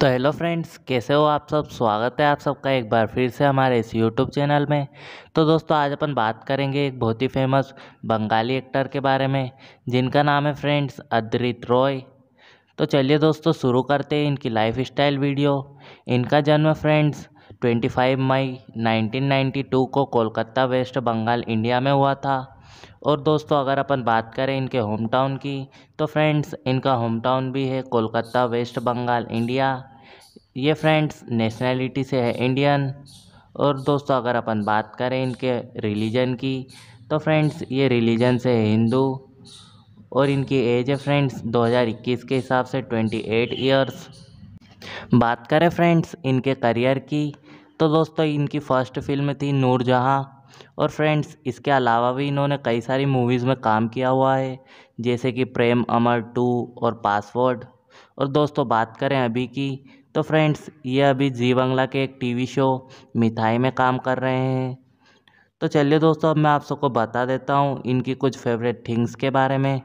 तो hello friends कैसे हो आप सब स्वागत है आप सबका एक बार फिर से हमारे इस यूट्यूब चैनल में तो दोस्तों आज अपन बात करेंगे एक बहुत ही फेमस बंगाली एक्टर के बारे में जिनका नाम है फ्रेंड्स अद्रित रॉय तो चलिए दोस्तों शुरू करते हैं इनकी लाइफ स्टाइल वीडियो इनका जन्म फ्रेंड्स 25 मई 1992 को कोलकाता वेस्ट बंगाल इंडिया में हुआ था और दोस्तों अगर अपन बात करें इनके होम टाउन की तो फ्रेंड्स इनका होम टाउन भी है कोलकाता वेस्ट बंगाल इंडिया ये फ्रेंड्स नेशनैलिटी से है इंडियन और दोस्तों अगर अपन बात करें इनके रिलीजन की तो फ्रेंड्स ये रिलीजन से है हिंदू और इनकी एज है फ्रेंड्स 2021 के हिसाब से 28 इयर्स बात करें फ्रेंड्स इनके करियर की तो दोस्तों इनकी फ़र्स्ट फिल्म थी नूरजहाँ और फ्रेंड्स इसके अलावा भी इन्होंने कई सारी मूवीज़ में काम किया हुआ है जैसे कि प्रेम अमर टू और पासवर्ड और दोस्तों बात करें अभी की तो फ्रेंड्स ये अभी जी बंगला के एक टी वी शो मिठाई में काम कर रहे हैं तो चलिए दोस्तों अब मैं आप सबको बता देता हूँ इनकी कुछ फेवरेट थिंग्स के बारे में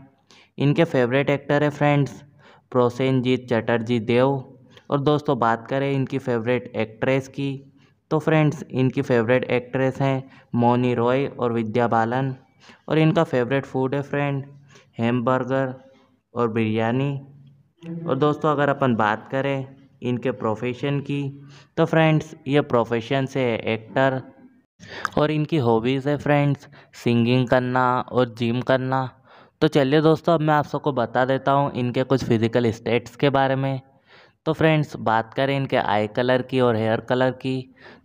इनके फेवरेट एक्टर है फ्रेंड्स प्रोसेनजीत चटर्जी देव और दोस्तों बात करें इनकी फेवरेट एक्ट्रेस की तो फ्रेंड्स इनकी फेवरेट एक्ट्रेस हैं मोनी रॉय और विद्या बालन और इनका फेवरेट फूड है फ्रेंड हेम बर्गर और बिरयानी और दोस्तों अगर अपन बात करें इनके प्रोफेशन की तो फ्रेंड्स ये प्रोफेशन से है एक्टर और इनकी हॉबीज़ है फ्रेंड्स सिंगिंग करना और जिम करना तो चलिए दोस्तों अब मैं आप सबको बता देता हूँ इनके कुछ फिज़िकल स्टेट्स के बारे में तो फ्रेंड्स बात करें इनके आई कलर की और हेयर कलर की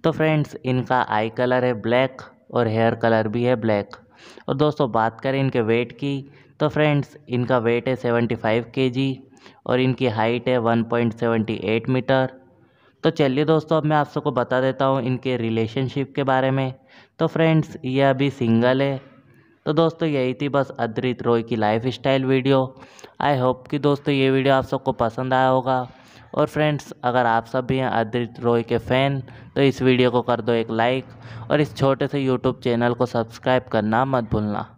तो फ्रेंड्स इनका आई कलर है ब्लैक और हेयर कलर भी है ब्लैक और दोस्तों बात करें इनके वेट की तो फ्रेंड्स इनका वेट है सेवेंटी के जी और इनकी हाइट है one point seventy eight metre तो चलिए दोस्तों अब मैं आप सबको बता देता हूँ इनके रिलेशनशिप के बारे में तो फ्रेंड्स ये अभी सिंगल है तो दोस्तों यही थी बस अद्रित रॉय की life style video I hope कि दोस्तों ये वीडियो आप सबको पसंद आया होगा और फ्रेंड्स अगर आप सब भी हैं आदित्य रॉय के फ़ैन तो इस वीडियो को कर दो एक लाइक और इस छोटे से यूट्यूब चैनल को सब्सक्राइब करना मत भूलना